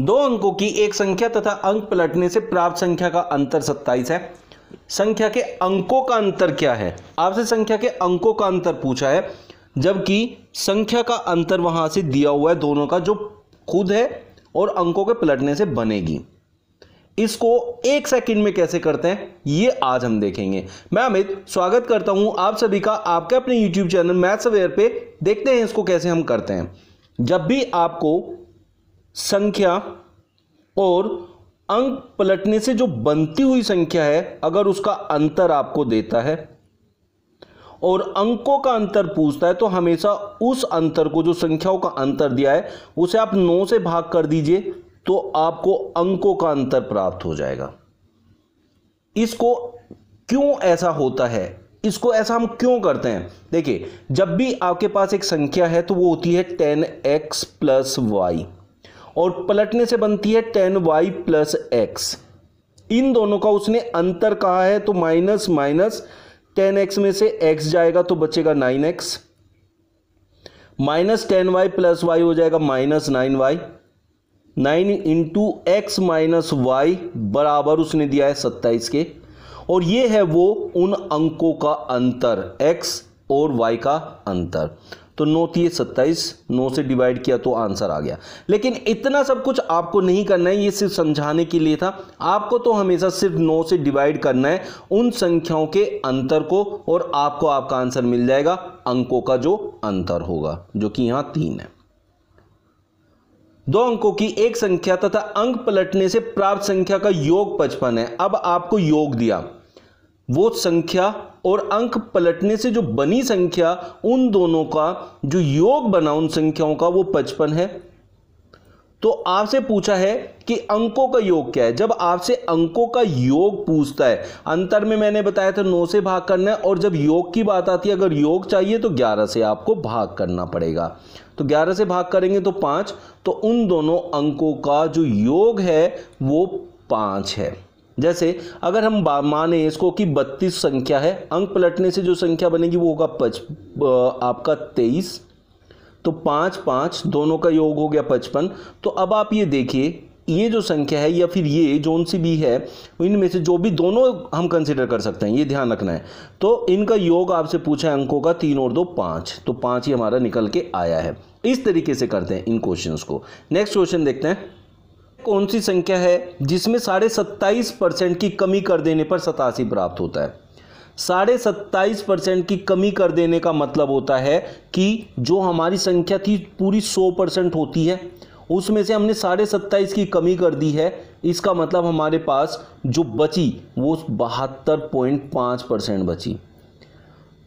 दो अंकों की एक संख्या तथा अंक पलटने से प्राप्त संख्या का अंतर सत्ताईस है संख्या के अंकों का अंतर क्या है आपसे संख्या के अंकों का अंतर पूछा है जबकि संख्या का अंतर वहां से दिया हुआ है दोनों का जो खुद है और अंकों के पलटने से बनेगी इसको एक सेकंड में कैसे करते हैं ये आज हम देखेंगे मैं अमित स्वागत करता हूं आप सभी का आपके अपने यूट्यूब चैनल मैथ्स अवेयर पे देखते हैं इसको कैसे हम करते हैं जब भी आपको संख्या और अंक पलटने से जो बनती हुई संख्या है अगर उसका अंतर आपको देता है और अंकों का अंतर पूछता है तो हमेशा उस अंतर को जो संख्याओं का अंतर दिया है उसे आप नौ से भाग कर दीजिए तो आपको अंकों का अंतर प्राप्त हो जाएगा इसको क्यों ऐसा होता है इसको ऐसा हम क्यों करते हैं देखिए जब भी आपके पास एक संख्या है तो वो होती है टेन एक्स प्लस वाई और पलटने से बनती है टेन वाई प्लस एक्स इन दोनों का उसने अंतर कहा है तो माइनस माइनस टेन एक्स में से एक्स जाएगा तो बचेगा nine X minus ten Y plus Y हो जाएगा minus nine Y nine into X minus Y बराबर उसने दिया है सत्ताईस के और ये है वो उन अंकों का अंतर एक्स और वाई का अंतर तो नौ तीय सत्ताईस नौ से डिवाइड किया तो आंसर आ गया लेकिन इतना सब कुछ आपको नहीं करना है ये सिर्फ समझाने के लिए था आपको तो हमेशा सिर्फ नौ से डिवाइड करना है उन संख्याओं के अंतर को और आपको आपका आंसर मिल जाएगा अंकों का जो अंतर होगा जो कि यहां तीन है दो अंकों की एक संख्या तथा अंक पलटने से प्राप्त संख्या का योग पचपन है अब आपको योग दिया वो संख्या और अंक पलटने से जो बनी संख्या उन दोनों का जो योग बना उन संख्याओं का वो पचपन है तो आपसे पूछा है कि अंकों का योग क्या है जब आपसे अंकों का योग पूछता है अंतर में मैंने बताया था नौ से भाग करना है और जब योग की बात आती है अगर योग चाहिए तो ग्यारह से आपको भाग करना पड़ेगा तो ग्यारह से भाग करेंगे तो पांच तो उन दोनों अंकों का जो योग है वो पांच है जैसे अगर हम माने इसको कि बत्तीस संख्या है अंक पलटने से जो संख्या बनेगी वो होगा पच आपका तेईस तो पाँच पाँच दोनों का योग हो गया पचपन तो अब आप ये देखिए ये जो संख्या है या फिर ये जोन सी भी है इनमें से जो भी दोनों हम कंसिडर कर सकते हैं ये ध्यान रखना है तो इनका योग आपसे पूछा है अंकों का तीन और दो पाँच तो पाँच ही हमारा निकल के आया है इस तरीके से करते हैं इन क्वेश्चंस को नेक्स्ट क्वेश्चन देखते हैं कौन सी संख्या है जिसमें साढ़े सत्ताईस परसेंट की कमी कर देने पर सतासी प्राप्त होता है साढ़े सत्ताईस परसेंट की कमी कर देने का मतलब होता है कि जो हमारी संख्या थी पूरी सौ परसेंट होती है उसमें से हमने साढ़े सत्ताईस की कमी कर दी है इसका मतलब हमारे पास जो बची वो बहत्तर पॉइंट पाँच परसेंट बची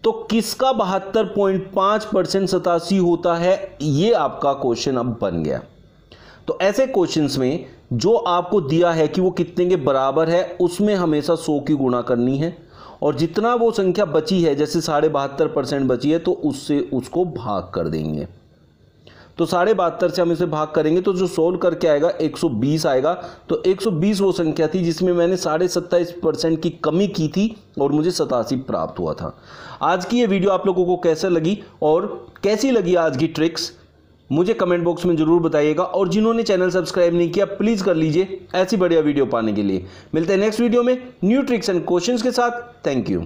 तो किसका बहत्तर पॉइंट पाँच परसेंट सतासी होता है ये आपका क्वेश्चन अब बन गया तो ऐसे क्वेश्चंस में जो आपको दिया है कि वो कितने के बराबर है उसमें हमेशा सौ की गुणा करनी है और जितना वो संख्या बची है जैसे साढ़े बहत्तर परसेंट बची है तो उससे उसको भाग कर देंगे तो साढ़े बहत्तर से हम इसे भाग करेंगे तो जो सोल्व करके आएगा 120 आएगा तो 120 वो संख्या थी जिसमें मैंने साढ़े सत्ताईस परसेंट की कमी की थी और मुझे सतासी प्राप्त हुआ था आज की ये वीडियो आप लोगों को कैसे लगी और कैसी लगी आज की ट्रिक्स मुझे कमेंट बॉक्स में ज़रूर बताइएगा और जिन्होंने चैनल सब्सक्राइब नहीं किया प्लीज़ कर लीजिए ऐसी बढ़िया वीडियो पाने के लिए मिलते हैं नेक्स्ट वीडियो में न्यू ट्रिक्स एंड क्वेश्चंस के साथ थैंक यू